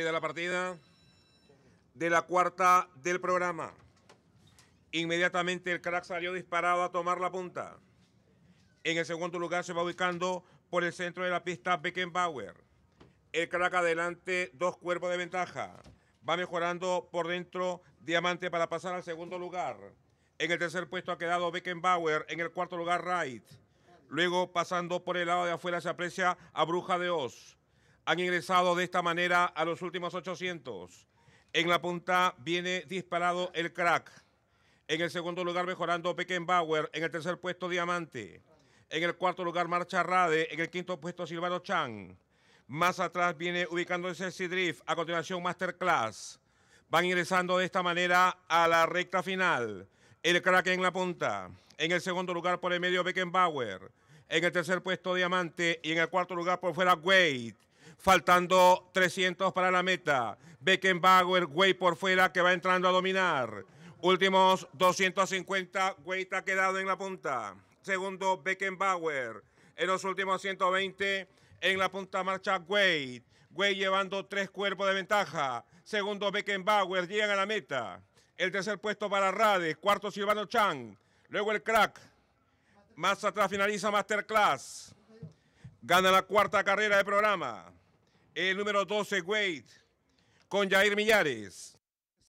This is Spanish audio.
de la partida de la cuarta del programa. Inmediatamente el crack salió disparado a tomar la punta. En el segundo lugar se va ubicando por el centro de la pista Beckenbauer. El crack adelante, dos cuerpos de ventaja. Va mejorando por dentro Diamante para pasar al segundo lugar. En el tercer puesto ha quedado Beckenbauer. En el cuarto lugar, Wright. Luego, pasando por el lado de afuera, se aprecia a Bruja de Oz han ingresado de esta manera a los últimos 800. En la punta viene disparado el crack. En el segundo lugar mejorando Beckenbauer. En el tercer puesto Diamante. En el cuarto lugar marcha Rade. En el quinto puesto Silvano Chan. Más atrás viene ubicándose C-Drift. A continuación Masterclass. Van ingresando de esta manera a la recta final. El crack en la punta. En el segundo lugar por el medio Beckenbauer. En el tercer puesto Diamante. Y en el cuarto lugar por fuera Wade faltando 300 para la meta. Beckenbauer, Way por fuera, que va entrando a dominar. Últimos 250, Way ha quedado en la punta. Segundo, Beckenbauer. En los últimos 120, en la punta marcha Way. Way llevando tres cuerpos de ventaja. Segundo, Beckenbauer, llega a la meta. El tercer puesto para Rades, cuarto Silvano Chang, luego el crack. Más atrás finaliza Masterclass. Gana la cuarta carrera de programa. El número 12, Wade, con Jair Millares.